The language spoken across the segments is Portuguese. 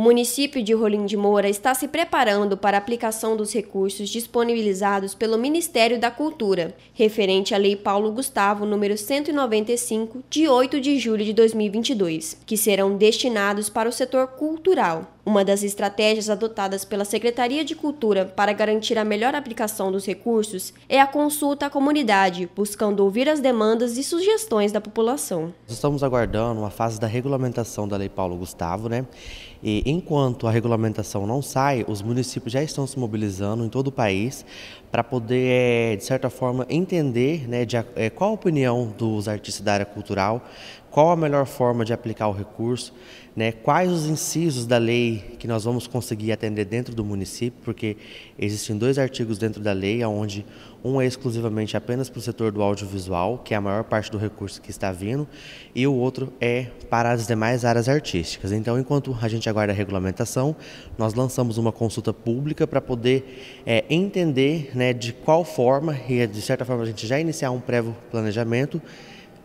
O município de Rolim de Moura está se preparando para a aplicação dos recursos disponibilizados pelo Ministério da Cultura, referente à Lei Paulo Gustavo número 195, de 8 de julho de 2022, que serão destinados para o setor cultural. Uma das estratégias adotadas pela Secretaria de Cultura para garantir a melhor aplicação dos recursos é a consulta à comunidade, buscando ouvir as demandas e sugestões da população. Estamos aguardando a fase da regulamentação da Lei Paulo Gustavo, né? E enquanto a regulamentação não sai, os municípios já estão se mobilizando em todo o país para poder, eh, de certa forma, entender né, de, eh, qual a opinião dos artistas da área cultural, qual a melhor forma de aplicar o recurso, né, quais os incisos da lei lei que nós vamos conseguir atender dentro do município, porque existem dois artigos dentro da lei, onde um é exclusivamente apenas para o setor do audiovisual, que é a maior parte do recurso que está vindo, e o outro é para as demais áreas artísticas. Então, enquanto a gente aguarda a regulamentação, nós lançamos uma consulta pública para poder é, entender né, de qual forma, e é, de certa forma a gente já iniciar um prévio planejamento,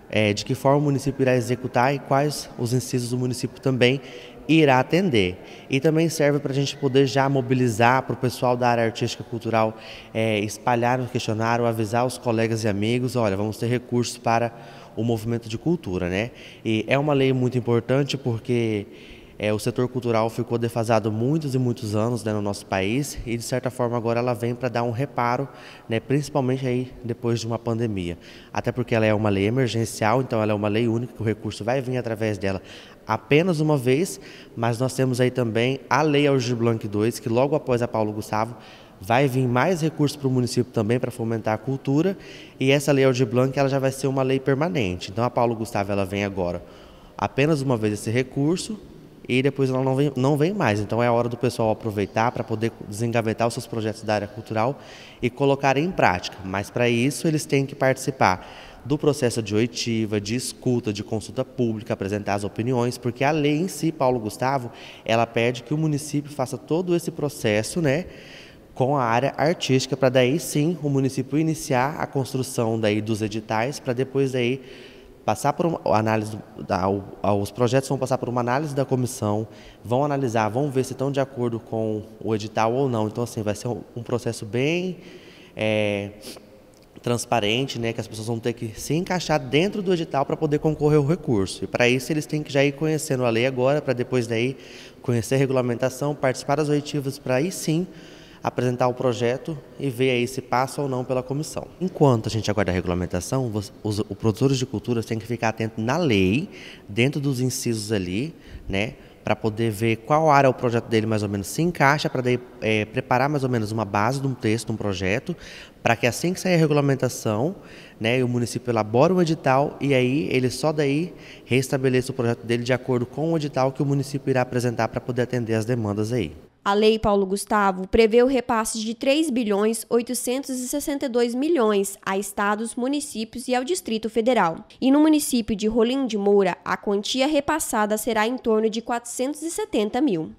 é, de que forma o município irá executar e quais os incisos do município também irá atender. E também serve para a gente poder já mobilizar para o pessoal da área artística cultural é, espalhar o questionário, avisar os colegas e amigos, olha, vamos ter recursos para o movimento de cultura, né? E é uma lei muito importante porque é, o setor cultural ficou defasado muitos e muitos anos né, no nosso país e, de certa forma, agora ela vem para dar um reparo, né, principalmente aí depois de uma pandemia. Até porque ela é uma lei emergencial, então ela é uma lei única, que o recurso vai vir através dela apenas uma vez, mas nós temos aí também a Lei Algir Blanc II, que logo após a Paulo Gustavo vai vir mais recursos para o município também para fomentar a cultura e essa Lei Algir Blanc ela já vai ser uma lei permanente. Então a Paulo Gustavo ela vem agora apenas uma vez esse recurso e depois ela não vem, não vem mais. Então é a hora do pessoal aproveitar para poder desengavetar os seus projetos da área cultural e colocar em prática. Mas para isso eles têm que participar do processo de oitiva, de escuta, de consulta pública, apresentar as opiniões, porque a lei em si, Paulo Gustavo, ela pede que o município faça todo esse processo, né? com a área artística para daí sim o município iniciar a construção daí dos editais para depois daí passar por uma análise, os projetos vão passar por uma análise da comissão, vão analisar, vão ver se estão de acordo com o edital ou não. Então, assim, vai ser um processo bem é, transparente, né, que as pessoas vão ter que se encaixar dentro do edital para poder concorrer ao recurso. E para isso eles têm que já ir conhecendo a lei agora, para depois daí conhecer a regulamentação, participar das oitivas, para aí sim apresentar o projeto e ver aí se passa ou não pela comissão. Enquanto a gente aguarda a regulamentação, os, os, produtores de culturas têm que ficar atentos na lei, dentro dos incisos ali, né? para poder ver qual área o projeto dele mais ou menos se encaixa, para é, preparar mais ou menos uma base de um texto, de um projeto, para que assim que sair a regulamentação, né, o município elabora o edital e aí ele só daí restabelece o projeto dele de acordo com o edital que o município irá apresentar para poder atender as demandas aí. A lei Paulo Gustavo prevê o repasse de 3 bilhões 862 milhões a estados, municípios e ao Distrito Federal. E no município de Rolim de Moura, a quantia repassada será em torno de 470 mil.